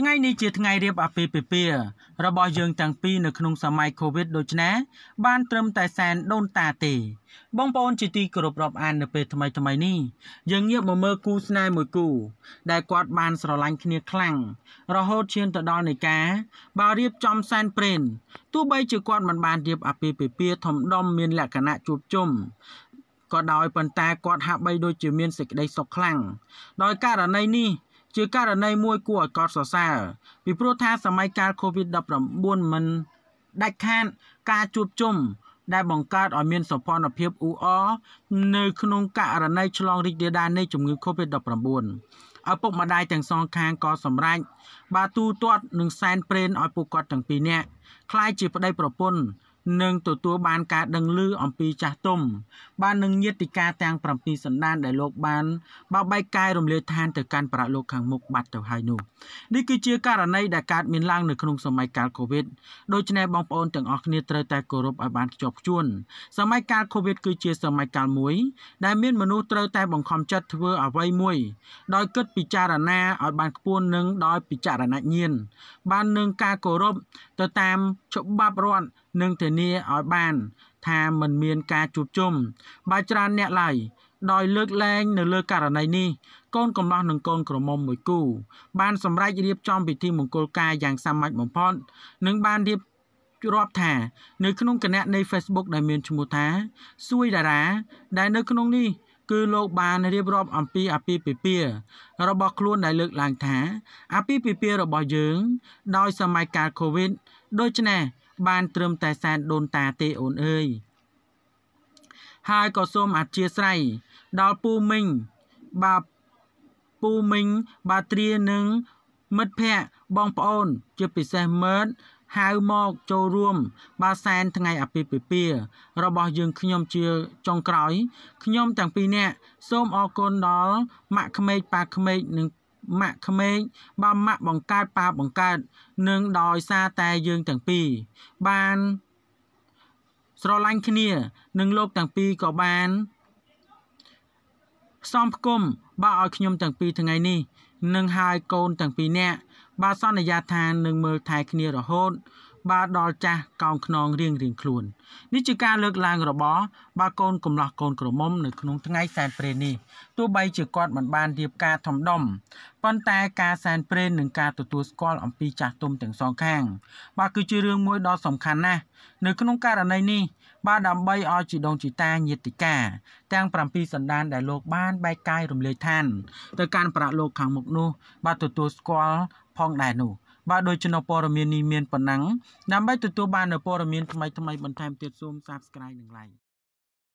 ថ្ងៃនេះជាថ្ងៃរៀបអាពាហ៍ពិពាហ៍របស់យើងទាំងពីរនៅក្នុងសម័យ Covid ដូច្នេះបានត្រឹមតែសែនដូនតាទេ បងប្អូនជាទីគោរពរាប់អាននៅពេលថ្មីថ្មីនេះយើងងាកមកមើលគូស្នេហ៍មួយគូ ដែលគាត់បានស្រឡាញ់គ្នាខ្លាំងរហូតឈានទៅដល់នៃការបើរៀបចំសែនព្រេនទោះបីជាគាត់មិនបានរៀបអាពាហ៍ពិពាហ៍ធំដុំមាន លក្ខណៈជួបជុំក៏ដោយប៉ុន្តែគាត់ហាក់បីដូចជាមានសេចក្តីសុខខ្លាំងដោយករណីនេះជាករណីមួយគួរឲ្យកត់សរសើរពីព្រោះថាសម័យកាល COVID-19 មិនដាច់ខាតការជួបជុំដែលបង្កើតឲ្យមានសុពលភាពអ៊ូអរនៅ ក្នុងករណីឆ្លងរីករាលដាលនៃជំងឺ COVID-19 ឪពុកម្ដាយទាំងសងខាងក៏សម្រេចបាទទូទាត់នឹងសែនព្រេនឲ្យពួកគាត់ទាំងពីរនាក់คล้ายជាប្តីប្រពន្ធនឹងទទួលបានការដឹងឮអំពីចាស់ទុំបាននឹងញាតិកាទាំង7សន្តានដែលលោកបានបបែកកាយរំលាយឋានទៅកាន់ប្រាក់លោកខាងមុខបាត់ទៅហើយនោះនេះគឺជាករណីដែលកើតមានឡើងនៅក្នុងសម័យកាលកូវីដដូច្នេះបងប្អូនទាំងអស់គ្នាត្រូវតែគោរពឲ្យបានខ្ជាប់ខ្ជួនសម័យកាលកូវីដគឺជា សម័យកាលមួយ ដែលមានមនុស្សត្រូវតែបង្ខំចិត្តធ្វើអ្វីមួយ ដោយគិតពិចារណាឲ្យបានខ្ពស់និងដោយពិចារណញ្ញាណបាននឹងការគោរពទៅតាមច្បាប់រដ្ឋនិងធានាឲ្យបានថាមិនមានការជួបជុំបើច្រើនអ្នកឡើយដោយលើកលែងនៅលើករណីនេះកូនកំលោះនិងកូនក្រមុំមួយគូ បានសម្រេចរៀបចំពិធីមង្គលការយ៉ាងសាមញ្ញបំផុតនិងបានរៀបរាប់ថានៅ ក្នុងគណៈនៃ Facebook ដែលមានឈ្មោះថា សួយតារា ដែលនៅក្នុងនេះគឺលោកបានរៀបរាប់អំពីអាពាហ៍ពិពាហ៍របស់ខ្លួនដែលលើកឡើងថាអាពាហ៍ពិពាហ៍របស់យើងដោយសម័យកាល COVID ដូច្នេះបានត្រឹមតែសែនដូនតាទេអូនអើយហើយក៏សូមអធិស្ឋានដល់ពូមីងបាទពូមីងបាទត្រានិងមិត្តភ័ក្តិបងប្អូន ជាពិសេសមិត្តហៅមកចូលរួម បាទសែនថ្ងៃអាពាហ៍ពិពាហ៍របស់យើងខ្ញុំជាចុងក្រោយខ្ញុំទាំងពីរនាក់សូមអរគុណដល់ម៉ាក់ក្មេកប៉ាក្មេកនិងម៉ាក់ក្មេកបើម៉ាក់បង្កើតប៉ាបង្កើតនឹងដោយសារតែយើងទាំងពីរបានស្រឡាញ់គ្នានឹងលោកទាំងពីរក៏បានផ្សំផ្គុំបាទឲ្យខ្ញុំទាំងពីរថ្ងៃនេះនឹងហើយកូនទាំងពីរនាក់បាទសន្យាថានឹងមើលថែគ្នារហូតបើដល់ចាស់កោងខ្នងរៀងរៀងខ្លួននេះជាការលើកឡើងរបស់បាកូនកំឡោះកូនក្រមុំនៅក្នុងថ្ងៃសែនព្រេននេះទោះបីជាគាត់មិនបានរៀបការធំដុំប៉ុន្តែការសែនព្រេននិងការទទួលស្គាល់អំពីចាស់ទុំទាំងសងខាងបាទគឺជារឿងមួយដ៏សំខាន់ណាស់នៅក្នុងករណីនេះបាទដើម្បីឲ្យជីដងជីតាញាតិកាទាំង7សន្តានដែលលោកបានបែកកាយរំលែកឋានទៅកាន់ប្រាក់លោកខាងមុខនោះបាទទទួលស្គាល់ផងដែរនោះបាទដោយជំនួសព័ត៌មាននេះមានប៉ុណ្ណឹងដើម្បីទទួលបាននូវព័ត៌មានថ្មីៗបន្ថែមទៀតសូម Subscribe និង Like